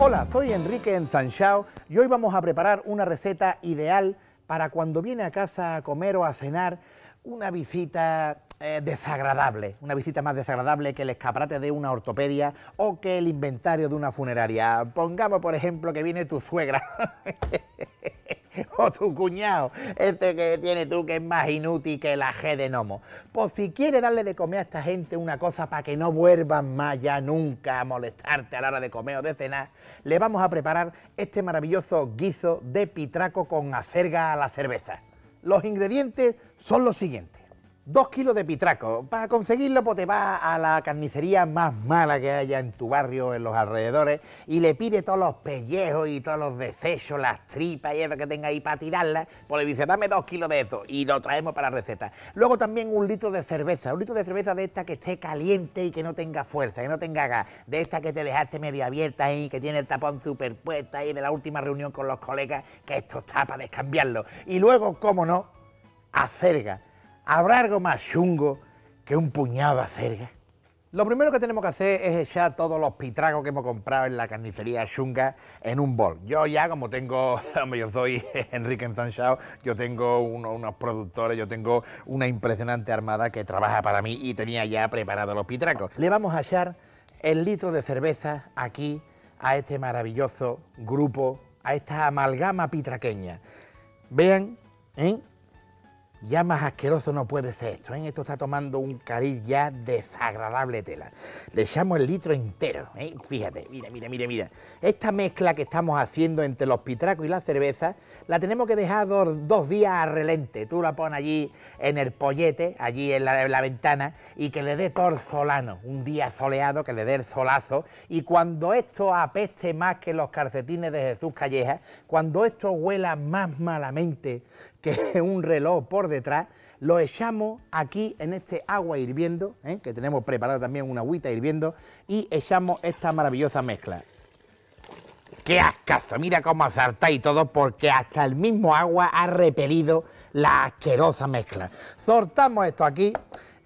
Hola, soy Enrique Enzanchao y hoy vamos a preparar una receta ideal para cuando viene a casa a comer o a cenar una visita eh, desagradable, una visita más desagradable que el escaparate de una ortopedia o que el inventario de una funeraria. Pongamos, por ejemplo, que viene tu suegra. o tu cuñado, este que tiene tú que es más inútil que la G de Nomo. Pues si quiere darle de comer a esta gente una cosa para que no vuelvan más ya nunca a molestarte a la hora de comer o de cenar, le vamos a preparar este maravilloso guiso de pitraco con acerga a la cerveza. Los ingredientes son los siguientes dos kilos de pitraco. Para conseguirlo, pues te vas a la carnicería más mala que haya en tu barrio, en los alrededores, y le pide todos los pellejos y todos los desechos, las tripas y eso que tenga ahí para tirarla pues le dice, dame dos kilos de esto, y lo traemos para la receta. Luego también un litro de cerveza, un litro de cerveza de esta que esté caliente y que no tenga fuerza, que no tenga gas, de esta que te dejaste medio abierta ahí, que tiene el tapón superpuesta ahí de la última reunión con los colegas, que esto está para descambiarlo. Y luego, cómo no, acerga ¿Habrá algo más chungo que un puñado de acerga? Lo primero que tenemos que hacer es echar todos los pitracos que hemos comprado en la carnicería chunga en un bol. Yo ya, como tengo, yo soy Enrique Ensanchao, yo tengo unos productores, yo tengo una impresionante armada que trabaja para mí y tenía ya preparados los pitracos. Le vamos a echar el litro de cerveza aquí a este maravilloso grupo, a esta amalgama pitraqueña. Vean, ¿eh? Ya más asqueroso no puede ser esto, ¿eh? Esto está tomando un cariz ya desagradable tela. Le echamos el litro entero, ¿eh? Fíjate, mira, mira, mira, mira. Esta mezcla que estamos haciendo entre los pitracos y la cerveza, la tenemos que dejar dos, días a relente. Tú la pones allí en el pollete, allí en la, ventana, y que le dé solano, un día soleado, que le dé el solazo. Y cuando esto apeste más que los calcetines de Jesús Calleja, cuando esto huela más malamente que es un reloj por detrás, lo echamos aquí en este agua hirviendo, ¿eh? que tenemos preparada también una agüita hirviendo, y echamos esta maravillosa mezcla. ¡Qué ascazo! Mira cómo y todo porque hasta el mismo agua ha repelido la asquerosa mezcla. soltamos esto aquí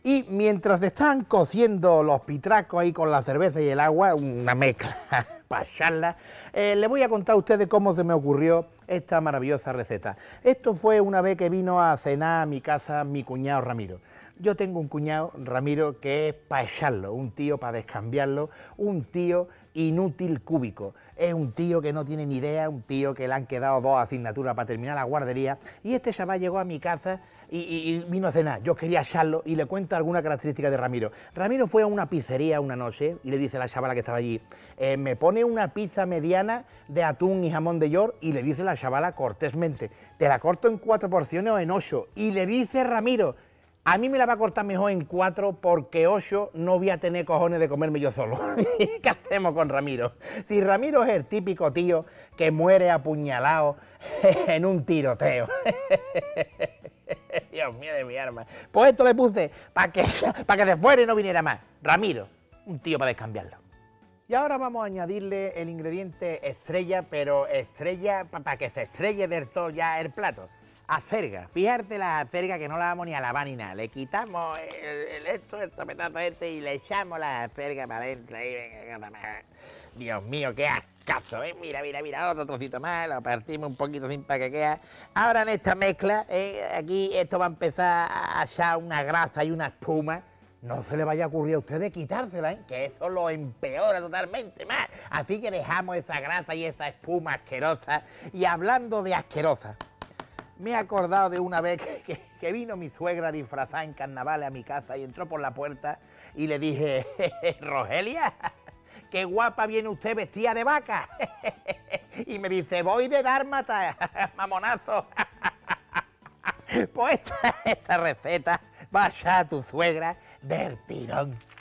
y mientras están cociendo los pitracos ahí con la cerveza y el agua, una mezcla para echarla, eh, voy a contar a ustedes cómo se me ocurrió esta maravillosa receta. Esto fue una vez que vino a cenar a mi casa mi cuñado Ramiro. Yo tengo un cuñado, Ramiro, que es para echarlo, un tío para descambiarlo, un tío inútil cúbico. Es un tío que no tiene ni idea, un tío que le han quedado dos asignaturas para terminar la guardería. Y este chaval llegó a mi casa y, vino a cenar. Yo quería charlo y le cuento alguna característica de Ramiro. Ramiro fue a una pizzería una noche y le dice a la chavala que estaba allí, eh, me pone una pizza mediana de atún y jamón de york y le dice la chavala cortésmente, te la corto en cuatro porciones o en ocho. Y le dice Ramiro, a mí me la va a cortar mejor en cuatro porque ocho no voy a tener cojones de comerme yo solo. ¿Qué hacemos con Ramiro? Si Ramiro es el típico tío que muere apuñalado en un tiroteo. Dios mío de mi arma. Pues esto le puse para que, para que se fuera y no viniera más. Ramiro, un tío para descambiarlo. Y ahora vamos a añadirle el ingrediente estrella, pero estrella para que se estrelle del todo ya el plato acerga. Fíjate la acerga que no la vamos ni a lavar ni nada. Le quitamos el, esto, el topetazo este y le echamos la acerga para adentro. Dios mío, qué ascazo, ¿eh? Mira, mira, mira, otro trocito más, lo partimos un poquito sin para que quede. Ahora en esta mezcla, ¿eh? aquí esto va a empezar a echar una grasa y una espuma. No se le vaya a ocurrir a ustedes quitársela, ¿eh? que eso lo empeora totalmente más. Así que dejamos esa grasa y esa espuma asquerosa. Y hablando de asquerosa, me he acordado de una vez que, vino mi suegra disfrazada en carnaval a mi casa y entró por la puerta y le dije, Rogelia, qué guapa viene usted vestida de vaca. Y me dice, voy de dármata, mamonazo. Pues esta, esta receta vaya a tu suegra del tirón.